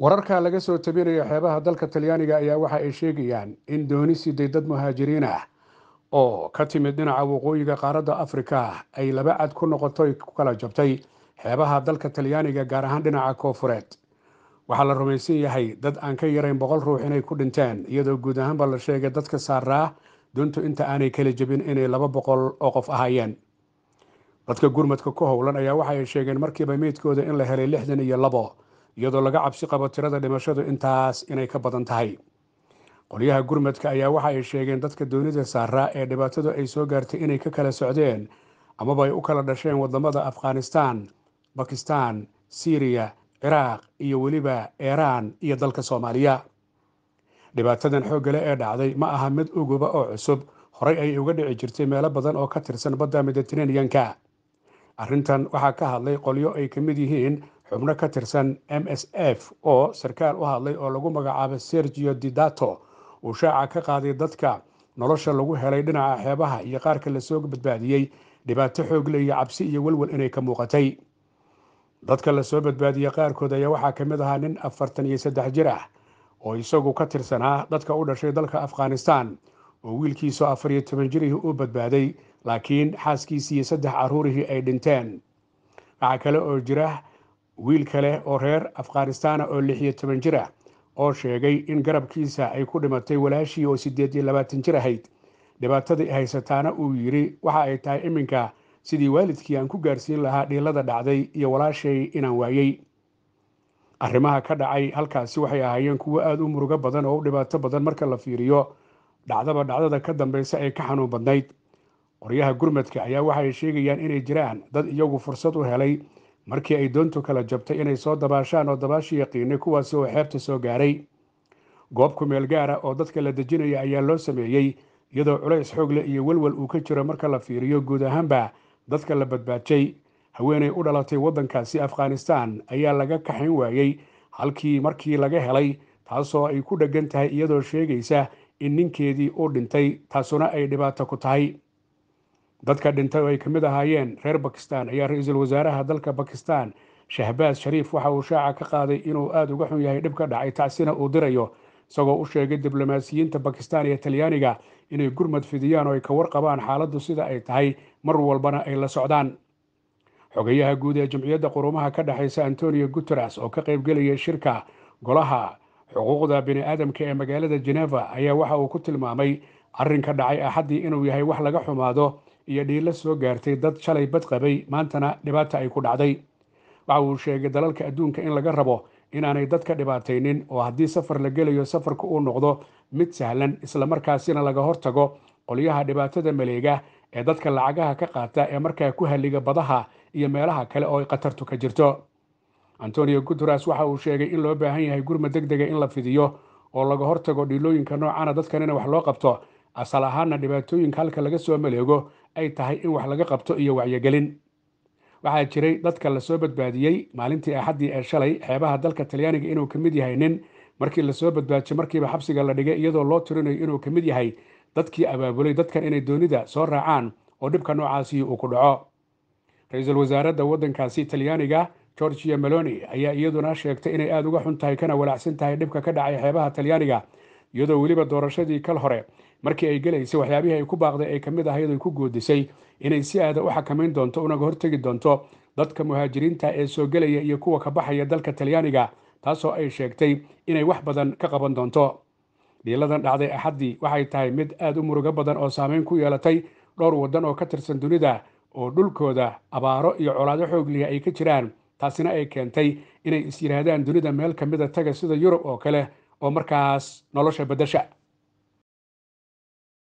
wararka laga soo tabinayo xeebaha dalka talyaaniga ayaa waxa ay sheegayaan in dooni siday dad muhaajiriin ah oo ka timid dhinaca waqooyiga qaaradda afrika ay laba cad ku noqotoy ku kala jabtay xeebaha dalka talyaaniga gaar ahaan dhinaca koonfureed waxaa la rumaysan yahay dad aan ka yarayn boqol ruux inay ku dhinteen iyadoo guud ahaanba la sheegay dadka saaraa duntu inta aanay kala jebin inay laba boqol oo qof ahaayeen dadka gurmadka ku howlan ayaa waxa ay sheegeen markiiba meydkooda in la helay lixdan iyo labo iyadoo laga cabsi qabo tirada dhimashadu intaas inay ka badan tahay qolyaha gurmadka ayaa waxa ay sheegeen dadka doonida saara ee dhibaatadu ay soo gaartay inay ka kala socdeen amaba ay u kala dhasheen waddamada afghanistan bakistan siriya ciraaq iyo weliba iiraan iyo dalka soomaaliya dhibaatadan xooggale ee dhacday ma aha mid uguba oo cusub horey ay uga dhici jirtay meelo badan oo ka tirsan badda mediteraneyanka arrintan waxaa ka hadlay qolyo ay ka mid yihiin xubno ka tirsan m s f oo sarkaal u hadlay oo lagu magacaabay sergio didato uu shaaca ka qaaday dadka nolosha lagu helay dhinaca xeebaha iyo qaarka lasoo badbaadiyey dhibaato xoogle iyo cabsi iyo welwel inay ka muuqatay dadka lasoo badbaadiyey qaarkood ayaa waxaa ka mid ahaa nin afartan iyo saddex jir ah oo isagu ka tirsanaa dadka u dhashay dalka afghanistan oo wiilkiisu afar iyo toban jirihii u badbaaday laakiin xaaskiisii iyo saddex caruurihii ay dhinteen waxaa kale oo jira wiil kale oo reer afkhaanistaana oo lix iyo toban jir ah oo sheegay in garabkiisa ay ku dhimatay walaashii oo siddeed iyo labaatan jir ahayd dhibaatadii haysataana uu yidhi waxa ay tahay iminka sidii waalidkii aan ku gaarsiin lahaa dhiilada dhacday iyo walaashay inaan waayey arrimaha ka dhacay halkaasi waxay ahaayeen kuwo aada u murugo badan oo u dhibaato badan marka la fiiriyo dhacdaba dhacdada ka dambaysa ay ka xanuun badnayd qoryaha gurmadka ayaa waxa ay sheegayaan inay jiraan dad iyagu fursad u helay markii ay doontu kala jabtay inay soo dabaashaan oo dabaashii yaqiinay kuwaasi oo xeebta soo gaaray goob ku meel gaara ah oo dadka la dejinaya ayaa loo sameeyey iyadoo culays xoogle iyo welwel uu ka jiro marka la fiiriyo guud ahaanba dadka la badbaajay haweenay u dhalatay waddankaasi afghanistan ayaa laga kaxayn waayey halkii markii laga helay taasoo ay ku dheggan tahay iyadoo sheegaysa in ninkeedii uu dhintay taasuna ay dhibaato ku tahay dadka dhintay oo ay ka mid ahaayeen reer bakistan ayaa ra-iisul wasaaraha dalka bakistan shahbaas shariif waxa uu shaaca ka qaaday inuu aada uga xun yahay dhibka dhacay tacsina uu dirayo isagoo u sheegay diblomaasiyiinta bakistan iyo talyaaniga inay gurmad fidiyaan oo ay ka warqabaan xaaladdu sida ay tahay mar walbana ay la socdaan xogayaha guud ee jamciyadda qurumaha ka dhexaysa antonio guteras oo ka qaybgelayay shirka golaha xuquuqda bini aadamka ee magaalada jeneva ayaa waxa uu ku tilmaamay arrinka dhacay axaddii inuu yahay wax laga xumaado iyo dhiilla soo gaartay dad shalay bad qabay maantana dhibaata ay ku dhacday waxa uu sheegay dalalka adduunka in laga rabo inaanay dad ka dhibaataynin oo haddii safar la gelayo safarku uu noqdo mid sahlan islamarkaasina laga hortago qolyaha dhibaatada maleega ee dadka lacagaha ka qaata ee markaa ku halliga badaha iyo meelaha kale oo ay khatartu ka jirto antonio guteras waxa uu sheegay in loo baahan yahay gurma deg dega ah in la fidiyo oo laga hortago dhiilooyinka noocana dadkanina wax loo qabto asal ahaanna dhibaatooyinka halka laga soo maleego ay tahay in wax laga qabto iyo wacyogelin waxaa jiray dadka lasoo badbaadiyey maalintii axaddii ee shalay xeebaha dalka talyaaniga inuu ka mid yahay nin markii lasoo badbaajiyey markiiba xabsiga la dhigay iyadoo loo tirinayo inuu ka mid yahay dadkii abaabulay dadkan inay doonida soo raacaan oo dhibka noocaasi uu ku dhaco ra-iisul wasaaradda waddankaasi talyaaniga georgia meloni ayaa iyaduna sheegtay inay aada uga xun tahay kana walaacsan tahay dhibka ka dhacay xeebaha talyaaniga iyadoo weliba doorashadii kal hore markii ay gelaysay waxyaabihii ay ku baaqday ay kamid ah iyadoo ku goodisay inay si aada ah u xakamayn doonto unaga hortegi doonto dadka muhaajiriinta ee soo gelaya iyo kuwa ka baxaya dalka talyaaniga taasoo ay sheegtay inay wax badan ka qaban doonto dhiiladan dhacday axaddii waxay tahay mid aad u murugo badan oo saamayn ku yeelatay dhowr waddan oo ka tirsan dunida oo dhulkooda abaaro iyo colaado xoog lihi ay ka jiraan taasina ay keentay inay is yidhaahdaan dunida meel ka mida ah taga sida yurub oo kale oo markaas nolosha beddasha